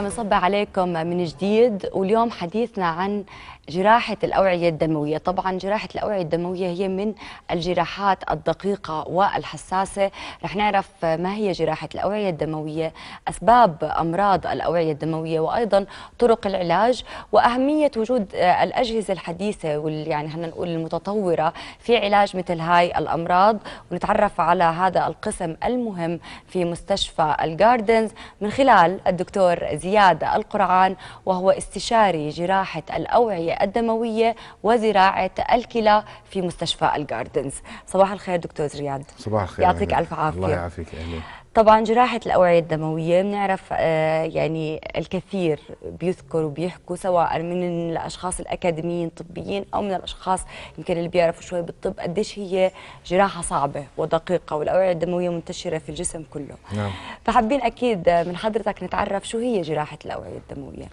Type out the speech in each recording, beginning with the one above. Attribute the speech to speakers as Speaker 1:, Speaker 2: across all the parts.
Speaker 1: مشاهدينا بنصب عليكم من جديد واليوم حديثنا عن جراحة الأوعية الدموية طبعا جراحة الأوعية الدموية هي من الجراحات الدقيقة والحساسة رح نعرف ما هي جراحة الأوعية الدموية أسباب أمراض الأوعية الدموية وأيضا طرق العلاج وأهمية وجود آه، الأجهزة الحديثة واللي يعني خلينا نقول المتطورة في علاج مثل هاي الأمراض ونتعرف على هذا القسم المهم في مستشفى الجاردنز من خلال الدكتور زياد القرعان وهو استشاري جراحة الأوعية الخليه الدموية وزراعة الكلى في مستشفى الجاردنز صباح الخير دكتور رياض صباح الخير يعطيك ألف عافية الله يعافيك أهلين طبعا جراحة الأوعية الدموية بنعرف آه، يعني الكثير بيذكر وبيحكوا سواء من الأشخاص الأكاديميين طبيين أو من الأشخاص يمكن اللي بيعرفوا شوي بالطب قديش هي جراحة صعبة ودقيقة والأوعية الدموية منتشرة في الجسم كله نعم. فحابين أكيد من حضرتك نتعرف شو هي جراحة الأوعية الدموية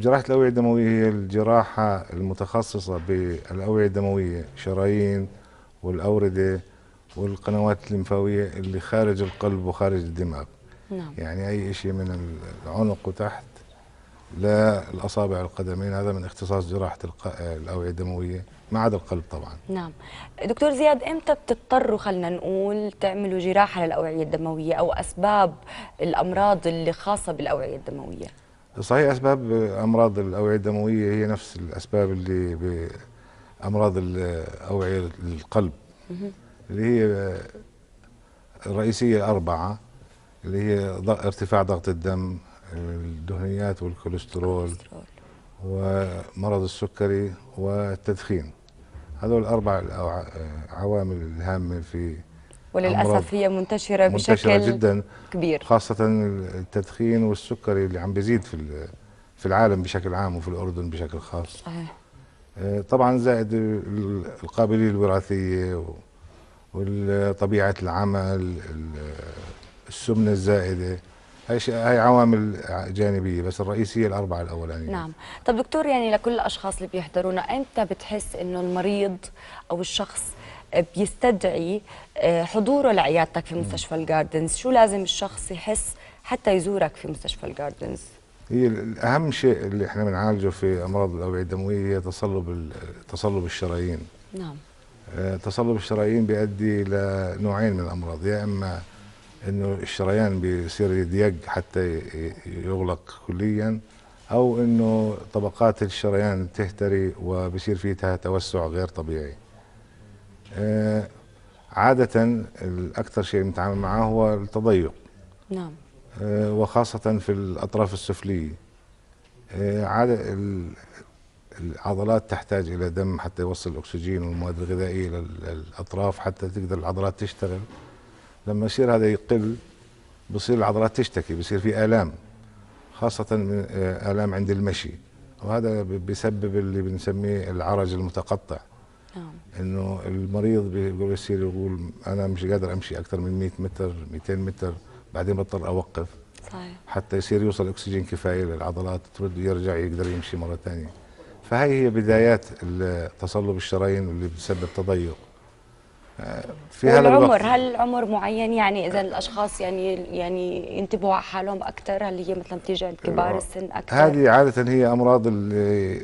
Speaker 2: جراحة الأوعية الدموية هي الجراحة المتخصصة بالأوعية الدموية شرايين والأوردة والقنوات الليمفاوية اللي خارج القلب وخارج الدماغ نعم. يعني أي شيء من العنق وتحت للأصابع القدمين هذا من اختصاص جراحة الأوعية الدموية ما عدا القلب طبعا
Speaker 1: نعم دكتور زياد امتى بتضطروا خلينا نقول تعملوا جراحة للأوعية الدموية أو أسباب الأمراض اللي خاصة بالأوعية الدموية
Speaker 2: صحيح اسباب امراض الاوعيه الدمويه هي نفس الاسباب اللي بامراض الاوعيه القلب اللي هي الرئيسيه اربعه اللي هي ارتفاع ضغط الدم الدهنيات والكوليسترول ومرض السكري والتدخين هذول اربع عوامل الهامه في وللاسف هي
Speaker 1: منتشره, بشكل منتشرة جدا كبير
Speaker 2: خاصه التدخين والسكري اللي عم بيزيد في في العالم بشكل عام وفي الاردن بشكل خاص صحيح آه، طبعا زائد القابليه الوراثيه وطبيعه العمل السمنه الزائده هاي هي عوامل جانبيه بس الرئيسيه الاربعه الاولانيه
Speaker 1: نعم طب دكتور يعني لكل الاشخاص اللي بيحضرونا امتى بتحس انه المريض او الشخص بيستدعي آه، حضوره لعيادتك في مستشفى الجاردنز شو لازم الشخص يحس حتى يزورك في مستشفى الجاردنز
Speaker 2: هي اهم شيء اللي احنا بنعالجه في امراض الاوعيه الدمويه هي تصلب تصلب الشرايين نعم آه، تصلب الشرايين بيؤدي لنوعين من الامراض يا اما انه الشريان بيصير يضيق حتى يغلق كليا او انه طبقات الشريان تهتري وبصير فيها توسع غير طبيعي آه، عادة الأكثر شيء نتعامل معه هو التضيق نعم آه، وخاصة في الأطراف السفلية آه، عادة العضلات تحتاج إلى دم حتى يوصل الأكسجين والمواد الغذائية للأطراف حتى تقدر العضلات تشتغل لما يصير هذا يقل بصير العضلات تشتكي بصير في آلام خاصة من آلام عند المشي وهذا بيسبب اللي بنسميه العرج المتقطع نعم انه المريض بيصير يقول انا مش قادر امشي اكثر من 100 متر 200 متر بعدين بضطر اوقف صحيح حتى يصير يوصل اكسجين كفايه للعضلات ترد ويرجع يقدر يمشي مره ثانيه فهي هي بدايات تصلب الشرايين اللي بتسبب تضيق آه، في هذا العمر
Speaker 1: هل العمر معين يعني اذا الاشخاص يعني يعني ينتبهوا على حالهم اكثر هل هي مثلا بتيجي عند كبار آه، السن اكثر هذه
Speaker 2: عاده هي امراض اللي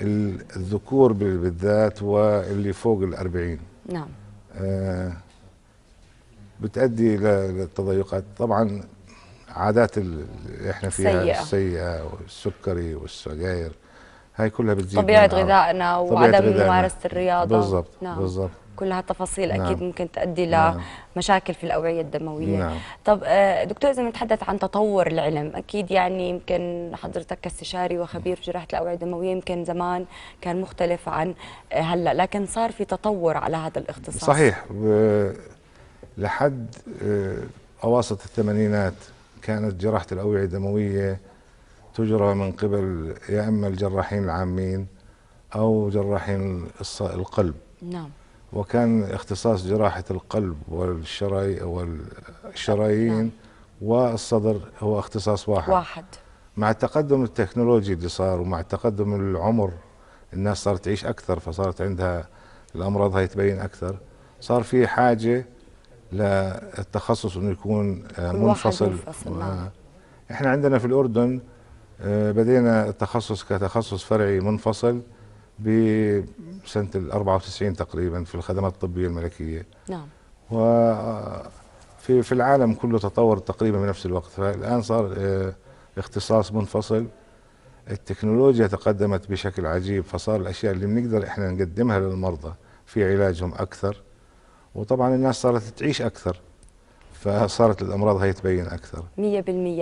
Speaker 2: الذكور بالذات واللي فوق الأربعين نعم آه بتؤدي للتضيقات طبعا عادات اللي احنا فيها سيئة. السيئة والسكري والسجاير هاي كلها بتزيد طبيعة غذائنا وعدم ممارسة
Speaker 1: الرياضة بالضبط نعم. بالضبط كل هالتفاصيل نعم. اكيد ممكن تؤدي نعم. لمشاكل في الاوعيه الدمويه نعم. طب آه، دكتور اذا بنتحدث عن تطور العلم اكيد يعني يمكن حضرتك كاستشاري وخبير في جراحه الاوعيه الدمويه يمكن زمان كان مختلف عن آه، هلا لكن صار في تطور على هذا الاختصاص صحيح
Speaker 2: لحد آه، اواسط الثمانينات كانت جراحه الاوعيه الدمويه تجرى من قبل يا اما الجراحين العامين او جراحين القلب نعم وكان اختصاص جراحة القلب والشرايين والشرايين نعم. والصدر هو اختصاص واحد واحد مع التقدم التكنولوجي اللي صار ومع تقدم العمر الناس صارت تعيش اكثر فصارت عندها الامراض هاي تبين اكثر صار في حاجه للتخصص انه يكون آه، منفصل منفصل نعم. آه. احنا عندنا في الاردن آه، بدينا التخصص كتخصص فرعي منفصل بسنه ال 94 تقريبا في الخدمات الطبيه الملكيه نعم وفي في العالم كله تطور تقريبا بنفس الوقت فالان صار آه، اختصاص منفصل التكنولوجيا تقدمت بشكل عجيب فصار الاشياء اللي بنقدر احنا نقدمها للمرضى في علاجهم اكثر وطبعا الناس صارت تعيش اكثر فصارت الامراض هي تبين اكثر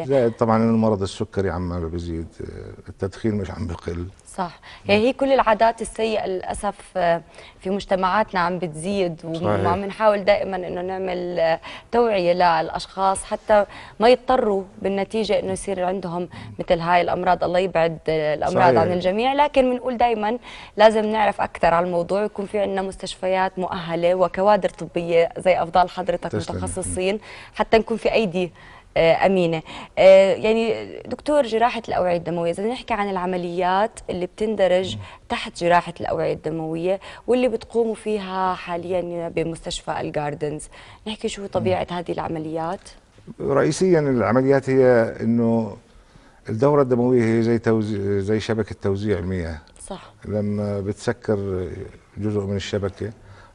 Speaker 2: 100% زائد طبعا المرض السكري عماله بيزيد آه، التدخين مش عم بقل
Speaker 1: صح هي يعني هي كل العادات السيئه للاسف آه، في مجتمعاتنا عم بتزيد وعم نحاول دائما انه نعمل آه، توعيه للاشخاص حتى ما يضطروا بالنتيجه انه يصير عندهم مثل هاي الامراض الله يبعد آه، الامراض صحيح. عن الجميع لكن بنقول دائما لازم نعرف اكثر عن الموضوع يكون في عندنا مستشفيات مؤهله وكوادر طبيه زي افضال حضرتك تسلم. متخصصين حتى نكون في ايدي آه، امينه آه، يعني دكتور جراحه الاوعيه الدمويه اذا نحكي عن العمليات اللي بتندرج تحت جراحه الاوعيه الدمويه واللي بتقوموا فيها حاليا بمستشفى الجاردنز نحكي شو طبيعه هذه العمليات
Speaker 2: رئيسيا العمليات هي انه الدورة الدموية هي زي توزيع زي شبكة توزيع المياه صح لما بتسكر جزء من الشبكة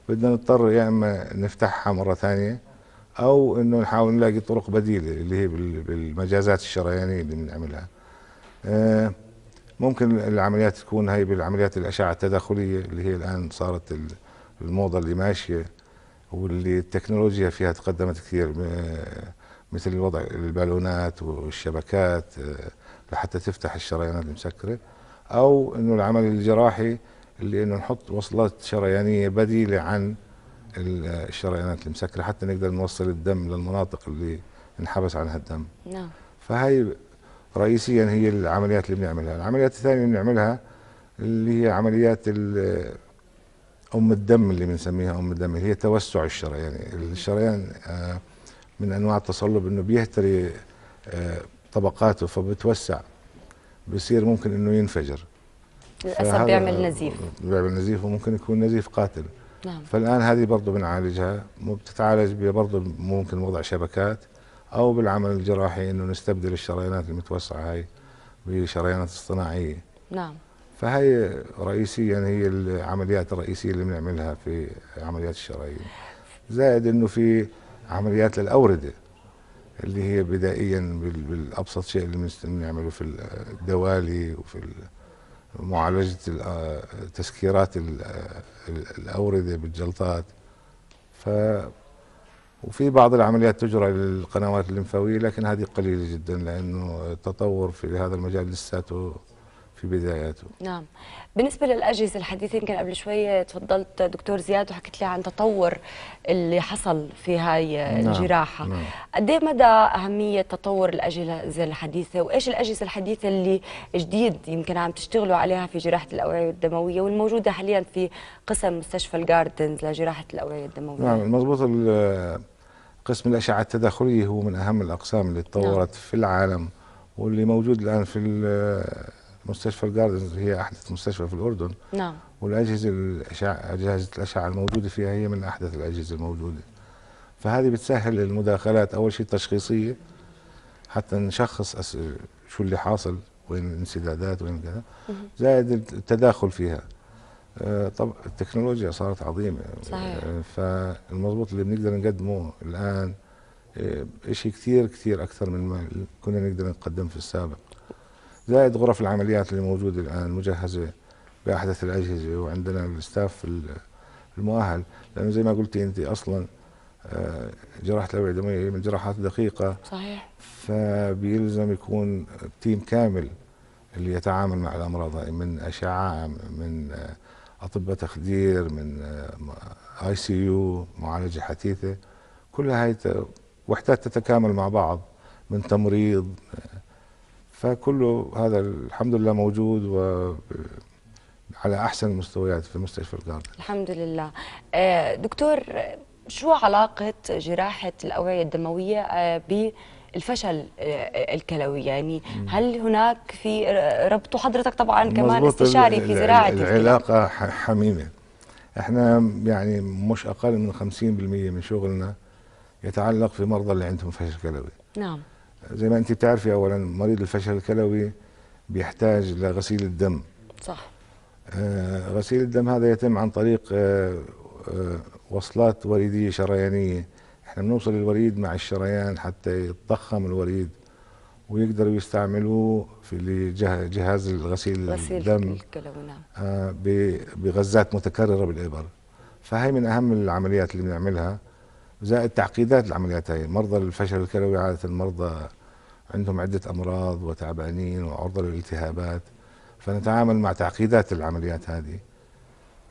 Speaker 2: بدنا نضطر يا اما نفتحها مرة ثانية او انه نحاول نلاقي طرق بديله اللي هي بالمجازات الشريانيه يعني اللي بنعملها آه، ممكن العمليات تكون هي بالعمليات الاشعه التداخليه اللي هي الان صارت الموضه اللي ماشيه واللي التكنولوجيا فيها تقدمت كثير آه، مثل الوضع البالونات والشبكات آه، لحتى تفتح الشريانات المسكره او انه العمل الجراحي اللي انه نحط وصلات شريانيه بديله عن الشريانات المسكره حتى نقدر نوصل الدم للمناطق اللي انحبس عنها الدم نعم فهي رئيسيا هي العمليات اللي بنعملها العمليات الثانيه اللي بنعملها اللي هي عمليات ام الدم اللي بنسميها ام الدم اللي هي توسع الشريان يعني الشريان آه، من انواع التصلب انه بيهتري آه، طبقاته فبتوسع بصير ممكن انه ينفجر
Speaker 1: للاسف بيعمل نزيف
Speaker 2: بيعمل نزيف وممكن يكون نزيف قاتل نعم. فالآن هذه برضه بنعالجها بتتعالج برضه ممكن وضع شبكات أو بالعمل الجراحي أنه نستبدل الشريانات المتوسعة هاي بشريانات اصطناعية نعم فهي رئيسيا هي العمليات الرئيسية اللي بنعملها في عمليات الشرايين زائد أنه في عمليات للأوردة اللي هي بدائيا بالابسط شيء اللي بنعمله في الدوالي وفي معالجه آه، تسكيرات الاورده بالجلطات ف وفي بعض العمليات تجرى للقنوات الليمفاويه لكن هذه قليله جدا لانه التطور في هذا المجال لساته في بداياته
Speaker 1: نعم بالنسبة للأجهزة الحديثة يمكن قبل شوية تفضلت دكتور زياد وحكيت لي عن تطور اللي حصل في هاي نعم، الجراحة نعم. قد نعم. مدى أهمية تطور الأجهزة الحديثة وإيش الأجهزة الحديثة اللي جديد يمكن عم تشتغلوا عليها في جراحة الأوعية الدموية والموجودة حاليا في قسم مستشفى الجاردنز لجراحة الأوعية الدموية نعم
Speaker 2: مضبوط قسم الأشعة التداخلية هو من أهم الأقسام اللي نعم. تطورت نعم. في العالم واللي موجود الآن في مستشفى الجاردنز هي احدث مستشفى في الاردن نعم والاجهزه الاشعه اجهزه الاشعه الموجوده فيها هي من احدث الاجهزه الموجوده فهذه بتسهل المداخلات اول شيء التشخيصيه حتى نشخص أس... شو اللي حاصل وين الانسدادات وين كذا زائد التداخل فيها آه طب التكنولوجيا صارت عظيمه صحيح آه، فالمضبوط اللي بنقدر نقدمه الان آه، شيء كثير كثير اكثر من ما كنا نقدر نقدم في السابق زائد غرف العمليات اللي موجودة الآن مجهزة بأحدث الأجهزة وعندنا الستاف المؤهل لأنه زي ما قلتي أنت أصلا آه، جراحة الأوعية الدموية من جراحات دقيقة صحيح فبيلزم يكون تيم كامل اللي يتعامل مع الأمراض هاي من أشعة من آه، أطباء تخدير من آه، آي سي يو معالجة حثيثه كل هاي وحدات تتكامل مع بعض من تمريض فكله هذا الحمد لله موجود و على احسن المستويات في مستشفى الجاردن
Speaker 1: الحمد لله آه، دكتور شو علاقه جراحه الاوعيه الدمويه آه، بالفشل آه، الكلوي يعني هل هناك في ربط حضرتك طبعا كمان استشاري في زراعه
Speaker 2: العلاقه حميمه احنا يعني مش اقل من 50% من شغلنا يتعلق في مرضى اللي عندهم فشل كلوي نعم زي ما انت بتعرفي اولا مريض الفشل الكلوي بيحتاج لغسيل الدم صح آه غسيل الدم هذا يتم عن طريق آه آه وصلات وريديه شريانيه احنا بنوصل الوريد مع الشريان حتى يتضخم الوريد ويقدروا يستعملوه في جهاز الغسيل غسيل الدم نعم. آه بغزات متكرره بالابر فهي من اهم العمليات اللي بنعملها زائد تعقيدات العمليات هاي مرضى الفشل الكلوي عادة المرضى عندهم عدة أمراض وتعبانين وعرضة للالتهابات فنتعامل مع تعقيدات العمليات هذه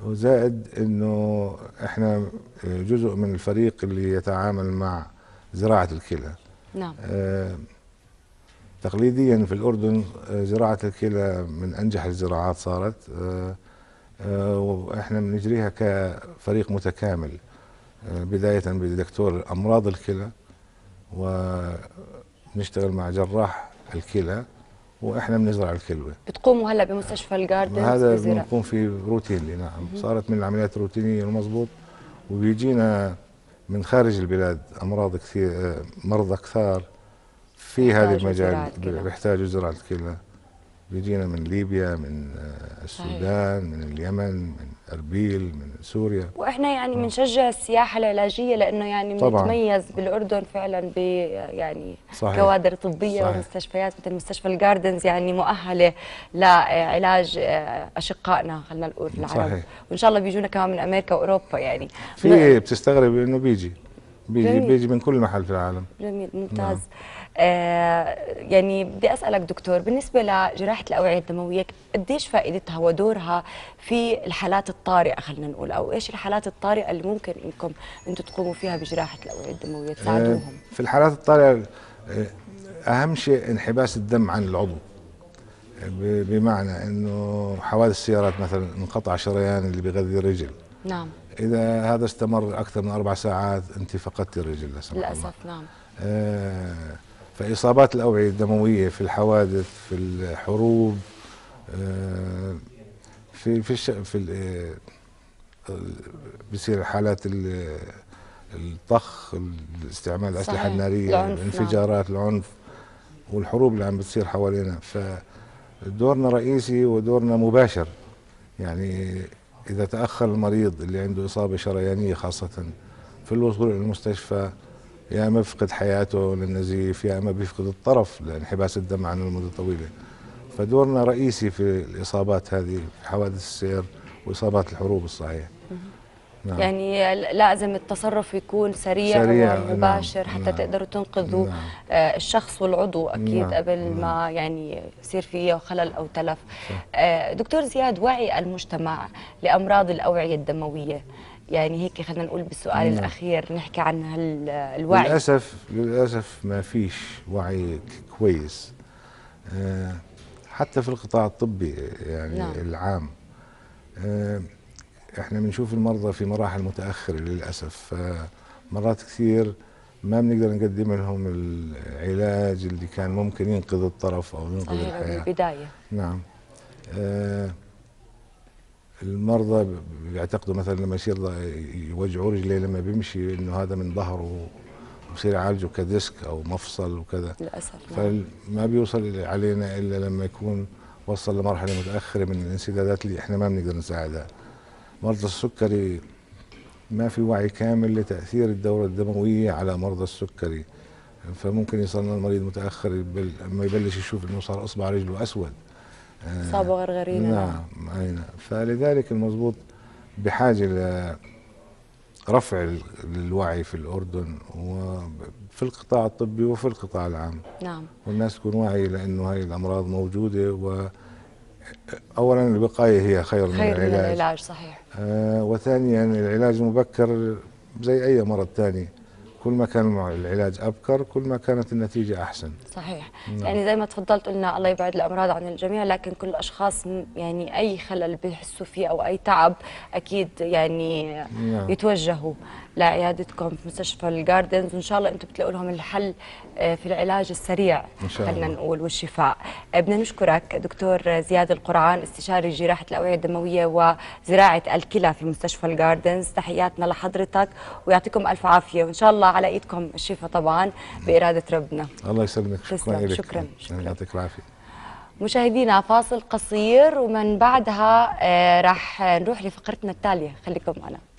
Speaker 2: وزائد انه احنا جزء من الفريق اللي يتعامل مع زراعه الكلى نعم آه تقليديا في الاردن آه، زراعه الكلى من انجح الزراعات صارت آه آه واحنا بنجريها كفريق متكامل بداية بدكتور أمراض الكلى ونشتغل مع جراح الكلى واحنا بنزرع الكلوه
Speaker 1: بتقوموا هلا بمستشفى الجاردن هذا بنقوم
Speaker 2: فيه روتينلي نعم مم. صارت من العمليات الروتينيه المضبوط وبيجينا من خارج البلاد امراض كثير مرضى كثار في هذا المجال بيحتاجوا زراعه الكلى بيجينا من ليبيا من آه، السودان طيب. من اليمن من اربيل من سوريا
Speaker 1: واحنا يعني آه. بنشجع السياحه العلاجيه لانه يعني طبعا. متميز بالاردن فعلا ب يعني صحيح. كوادر طبيه صحيح. ومستشفيات مثل مستشفى الجاردنز يعني مؤهله لعلاج آه، اشقائنا خلينا نقول العرب صحيح. وان شاء الله بيجونا كمان من امريكا واوروبا يعني في
Speaker 2: بتستغرب انه بيجي بيجي جميل. بيجي من كل محل في العالم
Speaker 1: جميل ممتاز نعم. آه، يعني بدي اسالك دكتور بالنسبه لجراحه الاوعيه الدمويه قديش فائدتها ودورها في الحالات الطارئه خلينا نقول او ايش الحالات الطارئه اللي ممكن انكم انتم تقوموا فيها بجراحه الاوعيه الدمويه آه، تساعدوهم
Speaker 2: في الحالات الطارئه آه، اهم شيء انحباس الدم عن العضو بمعنى انه حوادث السيارات مثلا انقطع شريان اللي بيغذي الرجل نعم اذا هذا استمر اكثر من اربع ساعات انت فقدت الرجل للاسف للاسف نعم آه فإصابات الأوعية الدموية في الحوادث في الحروب آه، في في في آه، بصير حالات الطخ استعمال الأسلحة النارية نعم. الانفجارات العنف والحروب اللي عم بتصير حوالينا فدورنا رئيسي ودورنا مباشر يعني إذا تأخر المريض اللي عنده إصابة شريانية خاصة في الوصول إلى المستشفى يا اما بيفقد حياته للنزيف يا اما بيفقد الطرف لانحباس الدم عن المده طويله فدورنا رئيسي في الاصابات هذه في حوادث السير واصابات الحروب الصحيح نعم.
Speaker 1: يعني لازم التصرف يكون سريع, سريع ومباشر نعم. حتى نعم. تقدروا تنقذوا نعم. آه الشخص والعضو اكيد نعم. قبل نعم. ما يعني يصير فيه خلل او تلف آه دكتور زياد وعي المجتمع لامراض الاوعيه الدمويه يعني هيك خلينا نقول بالسؤال مم. الاخير نحكي عن هالوعي للاسف
Speaker 2: للاسف ما فيش وعي كويس آه، حتى في القطاع الطبي يعني نعم. العام آه، احنا بنشوف المرضى في مراحل متاخره للاسف مرات كثير ما بنقدر نقدم لهم العلاج اللي كان ممكن ينقذ الطرف او ينقذ الحياه من البدايه نعم أه المرضى بيعتقدوا مثلا لما يصير يوجعوا رجليه لما بيمشي انه هذا من ظهره بصير يعالجه كديسك او مفصل وكذا
Speaker 1: للاسف نعم.
Speaker 2: فما بيوصل علينا الا لما يكون وصل لمرحله متاخره من الانسدادات اللي احنا ما بنقدر نساعدها مرضى السكري ما في وعي كامل لتاثير الدوره الدمويه على مرضى السكري فممكن يصلنا المريض متاخر لما يبلش يشوف انه صار اصبع رجله اسود صعبة غريبة نعم أي نعم فلذلك المضبوط بحاجة لرفع الوعي في الأردن وفي القطاع الطبي وفي القطاع العام نعم والناس تكون واعية لأنه هاي الأمراض موجودة و اولا الوقايه هي خير, خير من العلاج خير من العلاج صحيح آه وثانيا العلاج المبكر زي اي مرض ثاني كل ما كان العلاج أبكر كل ما كانت النتيجة أحسن صحيح نعم. يعني
Speaker 1: زي ما تفضلت قلنا الله يبعد الأمراض عن الجميع لكن كل الأشخاص يعني أي خلل بيحسوا فيه أو أي تعب أكيد يعني نعم. يتوجهوا لعيادتكم في مستشفى الجاردنز وان شاء الله انتم بتلاقوا لهم الحل آه، في العلاج السريع إن شاء خلينا نقول والشفاء آه، بدنا نشكرك دكتور زياد القرعان استشاري جراحه الاوعيه الدمويه وزراعه الكلى في مستشفى الجاردنز تحياتنا لحضرتك ويعطيكم الف عافيه وان شاء الله على ايدكم الشفاء طبعا باراده ربنا
Speaker 2: الله يسلمك شكرا لك شكرا يعني شكرا يعطيك العافيه
Speaker 1: مشاهدينا فاصل قصير ومن بعدها آه، راح نروح لفقرتنا التاليه خليكم معنا